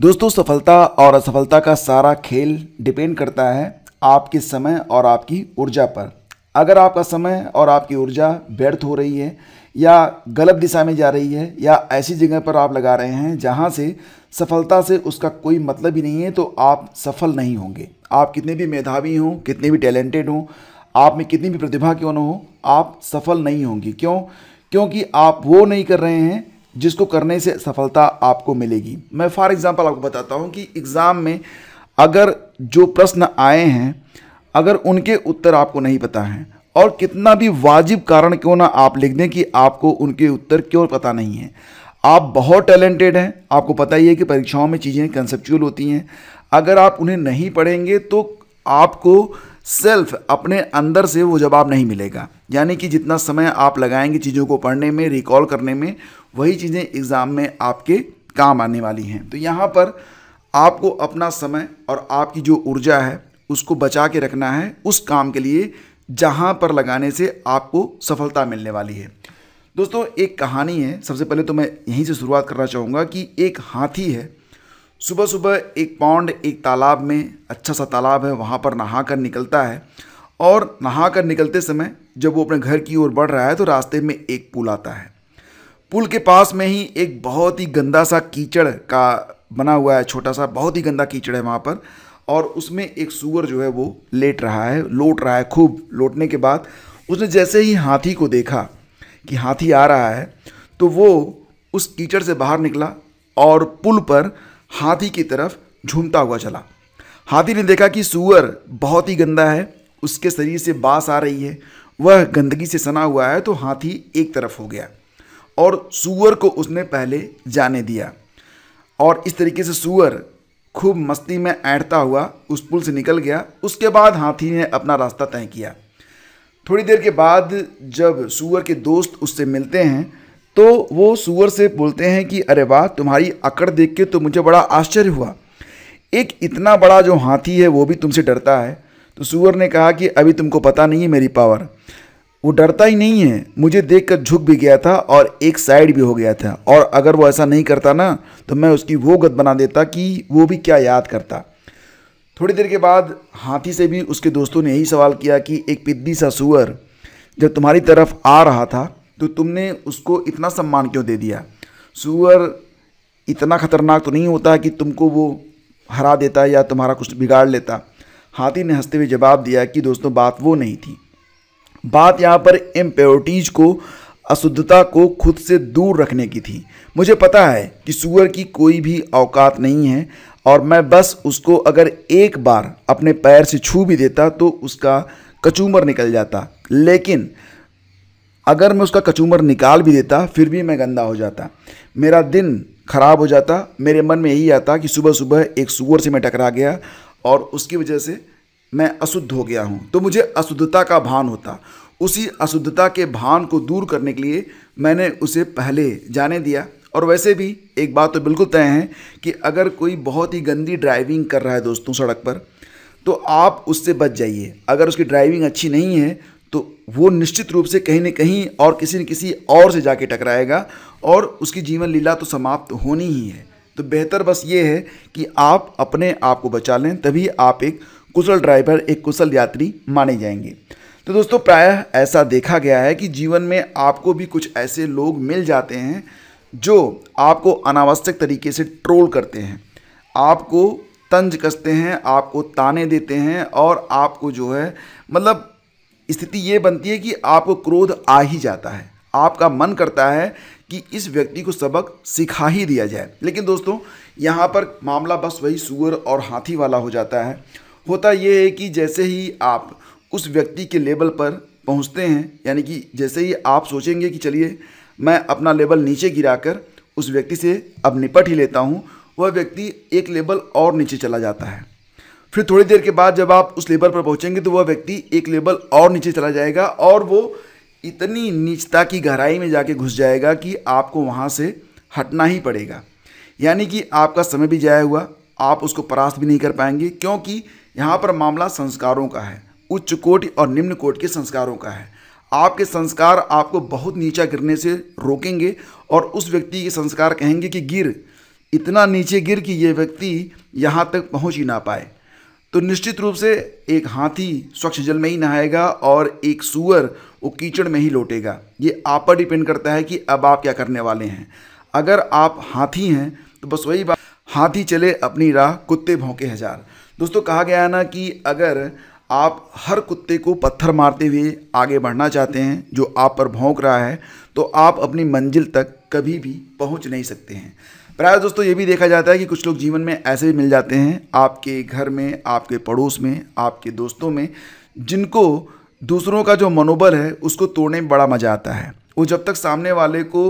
दोस्तों सफलता और असफलता का सारा खेल डिपेंड करता है आपके समय और आपकी ऊर्जा पर अगर आपका समय और आपकी ऊर्जा व्यर्थ हो रही है या गलत दिशा में जा रही है या ऐसी जगह पर आप लगा रहे हैं जहाँ से सफलता से उसका कोई मतलब ही नहीं है तो आप सफल नहीं होंगे आप कितने भी मेधावी हों कितने भी टैलेंटेड हों आप में कितनी भी प्रतिभा क्यों ना हो आप सफल नहीं होंगी क्यों क्योंकि आप वो नहीं कर रहे हैं जिसको करने से सफलता आपको मिलेगी मैं फॉर एग्ज़ाम्पल आपको बताता हूँ कि एग्ज़ाम में अगर जो प्रश्न आए हैं अगर उनके उत्तर आपको नहीं पता है और कितना भी वाजिब कारण क्यों ना आप लिख दें कि आपको उनके उत्तर क्यों पता नहीं है आप बहुत टैलेंटेड हैं आपको पता ही है कि परीक्षाओं में चीज़ें कंसेप्चुअल होती हैं अगर आप उन्हें नहीं पढ़ेंगे तो आपको सेल्फ अपने अंदर से वो जवाब नहीं मिलेगा यानी कि जितना समय आप लगाएंगे चीज़ों को पढ़ने में रिकॉल करने में वही चीज़ें एग्ज़ाम में आपके काम आने वाली हैं तो यहाँ पर आपको अपना समय और आपकी जो ऊर्जा है उसको बचा के रखना है उस काम के लिए जहाँ पर लगाने से आपको सफलता मिलने वाली है दोस्तों एक कहानी है सबसे पहले तो मैं यहीं से शुरुआत करना चाहूँगा कि एक हाथी है सुबह सुबह एक पौंड एक तालाब में अच्छा सा तालाब है वहाँ पर नहा कर निकलता है और नहा कर निकलते समय जब वो अपने घर की ओर बढ़ रहा है तो रास्ते में एक पुल आता है पुल के पास में ही एक बहुत ही गंदा सा कीचड़ का बना हुआ है छोटा सा बहुत ही गंदा कीचड़ है वहाँ पर और उसमें एक सुअर जो है वो लेट रहा है लोट रहा है खूब लोटने के बाद उसने जैसे ही हाथी को देखा कि हाथी आ रहा है तो वो उस कीचड़ से बाहर निकला और पुल पर हाथी की तरफ झूमता हुआ चला हाथी ने देखा कि सुअर बहुत ही गंदा है उसके शरीर से बाँस आ रही है वह गंदगी से सना हुआ है तो हाथी एक तरफ हो गया और सुअर को उसने पहले जाने दिया और इस तरीके से सुअर खूब मस्ती में ऐठता हुआ उस पुल से निकल गया उसके बाद हाथी ने अपना रास्ता तय किया थोड़ी देर के बाद जब सुअर के दोस्त उससे मिलते हैं तो वो सुअर से बोलते हैं कि अरे वाह तुम्हारी अकड़ देख के तो मुझे बड़ा आश्चर्य हुआ एक इतना बड़ा जो हाथी है वो भी तुमसे डरता है तो सुअर ने कहा कि अभी तुमको पता नहीं है मेरी पावर वो डरता ही नहीं है मुझे देखकर झुक भी गया था और एक साइड भी हो गया था और अगर वो ऐसा नहीं करता ना तो मैं उसकी वो गत बना देता कि वो भी क्या याद करता थोड़ी देर के बाद हाथी से भी उसके दोस्तों ने यही सवाल किया कि एक पिद्दी सा सुअर जब तुम्हारी तरफ आ रहा था तो तुमने उसको इतना सम्मान क्यों दे दिया सुअर इतना ख़तरनाक तो नहीं होता कि तुमको वो हरा देता या तुम्हारा कुछ बिगाड़ लेता हाथी ने हंसते हुए जवाब दिया कि दोस्तों बात वो नहीं थी बात यहाँ पर इम्प्योरिटीज को अशुद्धता को खुद से दूर रखने की थी मुझे पता है कि सुअर की कोई भी औकात नहीं है और मैं बस उसको अगर एक बार अपने पैर से छू भी देता तो उसका कचूमर निकल जाता लेकिन अगर मैं उसका कचूमर निकाल भी देता फिर भी मैं गंदा हो जाता मेरा दिन ख़राब हो जाता मेरे मन में यही आता कि सुबह सुबह एक सुअर से मैं टकरा गया और उसकी वजह से मैं अशुद्ध हो गया हूँ तो मुझे अशुद्धता का भान होता उसी अशुद्धता के भान को दूर करने के लिए मैंने उसे पहले जाने दिया और वैसे भी एक बात तो बिल्कुल तय है कि अगर कोई बहुत ही गंदी ड्राइविंग कर रहा है दोस्तों सड़क पर तो आप उससे बच जाइए अगर उसकी ड्राइविंग अच्छी नहीं है तो वो निश्चित रूप से कहीं न कहीं और किसी न किसी और से जाके टकराएगा और उसकी जीवन लीला तो समाप्त होनी ही है तो बेहतर बस ये है कि आप अपने आप को बचा लें तभी आप एक कुशल ड्राइवर एक कुशल यात्री माने जाएंगे तो दोस्तों प्रायः ऐसा देखा गया है कि जीवन में आपको भी कुछ ऐसे लोग मिल जाते हैं जो आपको अनावश्यक तरीके से ट्रोल करते हैं आपको तंज कसते हैं आपको ताने देते हैं और आपको जो है मतलब स्थिति ये बनती है कि आपको क्रोध आ ही जाता है आपका मन करता है कि इस व्यक्ति को सबक सिखा ही दिया जाए लेकिन दोस्तों यहाँ पर मामला बस वही सुअर और हाथी वाला हो जाता है होता यह है कि जैसे ही आप उस व्यक्ति के लेवल पर पहुंचते हैं यानी कि जैसे ही आप सोचेंगे कि चलिए मैं अपना लेवल नीचे गिराकर उस व्यक्ति से अब निपट ही लेता हूं वह व्यक्ति एक लेवल और नीचे चला जाता है फिर थोड़ी देर के बाद जब आप उस लेवल पर पहुंचेंगे तो वह व्यक्ति एक लेवल और नीचे चला जाएगा और वो इतनी नीचता की गहराई में जाके घुस जाएगा कि आपको वहाँ से हटना ही पड़ेगा यानी कि आपका समय भी जाया हुआ आप उसको परास्त भी नहीं कर पाएंगे क्योंकि यहाँ पर मामला संस्कारों का है उच्च कोट और निम्न कोट के संस्कारों का है आपके संस्कार आपको बहुत नीचा गिरने से रोकेंगे और उस व्यक्ति के संस्कार कहेंगे कि गिर इतना नीचे गिर कि ये व्यक्ति यहाँ तक पहुँच ही ना पाए तो निश्चित रूप से एक हाथी स्वच्छ जल में ही नहाएगा और एक सुअर वो कीचड़ में ही लौटेगा ये आप पर डिपेंड करता है कि अब आप क्या करने वाले हैं अगर आप हाथी हैं तो बस वही बात हाथी चले अपनी राह कुत्ते भौंके हजार दोस्तों कहा गया है ना कि अगर आप हर कुत्ते को पत्थर मारते हुए आगे बढ़ना चाहते हैं जो आप पर भौंक रहा है तो आप अपनी मंजिल तक कभी भी पहुंच नहीं सकते हैं प्राय दोस्तों ये भी देखा जाता है कि कुछ लोग जीवन में ऐसे भी मिल जाते हैं आपके घर में आपके पड़ोस में आपके दोस्तों में जिनको दूसरों का जो मनोबल है उसको तोड़ने में बड़ा मज़ा आता है वो जब तक सामने वाले को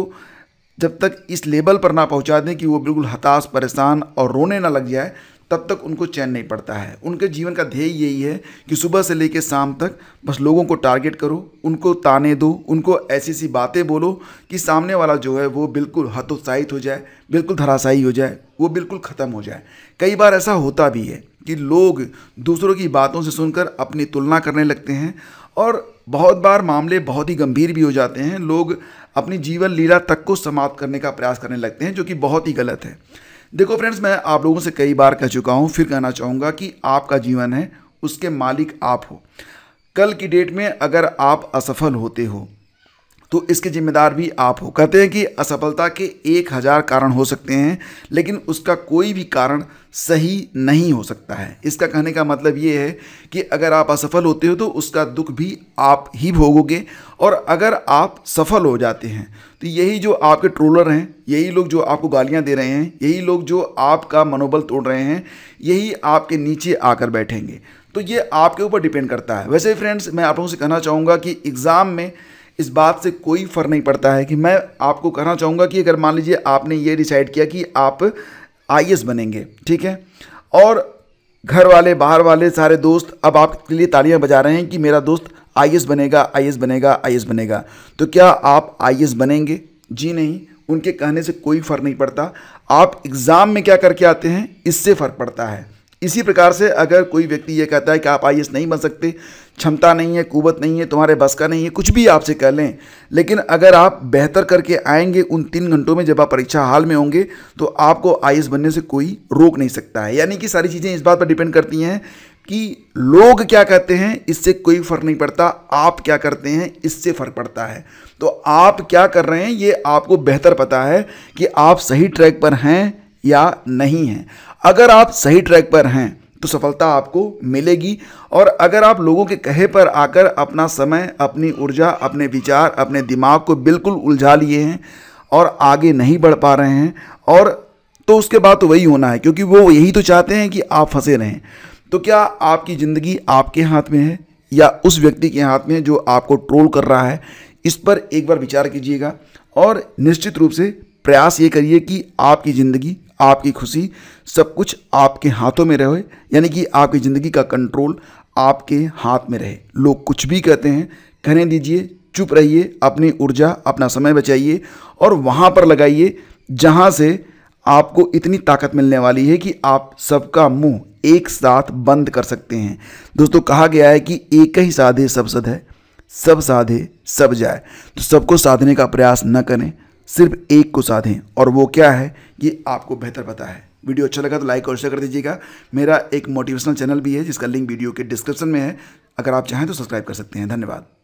जब तक इस लेवल पर ना पहुंचा दें कि वो बिल्कुल हताश परेशान और रोने ना लग जाए तब तक उनको चैन नहीं पड़ता है उनके जीवन का ध्येय यही है कि सुबह से लेकर शाम तक बस लोगों को टारगेट करो उनको ताने दो उनको ऐसी ऐसी बातें बोलो कि सामने वाला जो है वो बिल्कुल हतोत्साहित हो जाए बिल्कुल धराशाई हो जाए वो बिल्कुल ख़त्म हो जाए कई बार ऐसा होता भी है कि लोग दूसरों की बातों से सुनकर अपनी तुलना करने लगते हैं और बहुत बार मामले बहुत ही गंभीर भी हो जाते हैं लोग अपनी जीवन लीला तक को समाप्त करने का प्रयास करने लगते हैं जो कि बहुत ही गलत है देखो फ्रेंड्स मैं आप लोगों से कई बार कह चुका हूँ फिर कहना चाहूँगा कि आपका जीवन है उसके मालिक आप हो कल की डेट में अगर आप असफल होते हो तो इसके जिम्मेदार भी आप हो कहते हैं कि असफलता के एक हज़ार कारण हो सकते हैं लेकिन उसका कोई भी कारण सही नहीं हो सकता है इसका कहने का मतलब ये है कि अगर आप असफल होते हो तो उसका दुख भी आप ही भोगोगे और अगर आप सफल हो जाते हैं तो यही जो आपके ट्रोलर हैं यही लोग जो आपको गालियाँ दे रहे हैं यही लोग जो आपका मनोबल तोड़ रहे हैं यही आपके नीचे आकर बैठेंगे तो ये आपके ऊपर डिपेंड करता है वैसे फ्रेंड्स मैं आप लोगों से कहना चाहूँगा कि एग्ज़ाम में इस बात से कोई फ़र्क नहीं पड़ता है कि मैं आपको कहना चाहूँगा कि अगर मान लीजिए आपने ये डिसाइड किया कि आप आई बनेंगे ठीक है और घर वाले बाहर वाले सारे दोस्त अब आपके लिए तालियां बजा रहे हैं कि मेरा दोस्त आई बनेगा आई बनेगा आई बनेगा तो क्या आप आई बनेंगे जी नहीं उनके कहने से कोई फ़र्क नहीं पड़ता आप एग्ज़ाम में क्या करके आते हैं इससे फ़र्क पड़ता है इसी प्रकार से अगर कोई व्यक्ति ये कहता है कि आप आई नहीं बन सकते क्षमता नहीं है कुवत नहीं है तुम्हारे बस का नहीं है कुछ भी आपसे कह लें लेकिन अगर आप बेहतर करके आएंगे उन तीन घंटों में जब आप परीक्षा हाल में होंगे तो आपको आई बनने से कोई रोक नहीं सकता है यानी कि सारी चीज़ें इस बात पर डिपेंड करती हैं कि लोग क्या कहते हैं इससे कोई फ़र्क नहीं पड़ता आप क्या करते हैं इससे फ़र्क पड़ता है तो आप क्या कर रहे हैं ये आपको बेहतर पता है कि आप सही ट्रैक पर हैं या नहीं हैं अगर आप सही ट्रैक पर हैं तो सफलता आपको मिलेगी और अगर आप लोगों के कहे पर आकर अपना समय अपनी ऊर्जा अपने विचार अपने दिमाग को बिल्कुल उलझा लिए हैं और आगे नहीं बढ़ पा रहे हैं और तो उसके बाद तो वही होना है क्योंकि वो यही तो चाहते हैं कि आप फंसे रहें तो क्या आपकी ज़िंदगी आपके हाथ में है या उस व्यक्ति के हाथ में जो आपको ट्रोल कर रहा है इस पर एक बार विचार कीजिएगा और निश्चित रूप से प्रयास ये करिए कि आपकी ज़िंदगी आपकी खुशी सब कुछ आपके हाथों में रहे यानी कि आपकी ज़िंदगी का कंट्रोल आपके हाथ में रहे लोग कुछ भी कहते हैं कहने दीजिए चुप रहिए अपनी ऊर्जा अपना समय बचाइए और वहाँ पर लगाइए जहाँ से आपको इतनी ताकत मिलने वाली है कि आप सबका मुंह एक साथ बंद कर सकते हैं दोस्तों कहा गया है कि एक ही साधे सब सद है सब साधे सब जाए तो सबको साधने का प्रयास न करें सिर्फ एक को साधें और वो क्या है ये आपको बेहतर पता है वीडियो अच्छा लगा तो लाइक और शेयर कर दीजिएगा मेरा एक मोटिवेशनल चैनल भी है जिसका लिंक वीडियो के डिस्क्रिप्शन में है अगर आप चाहें तो सब्सक्राइब कर सकते हैं धन्यवाद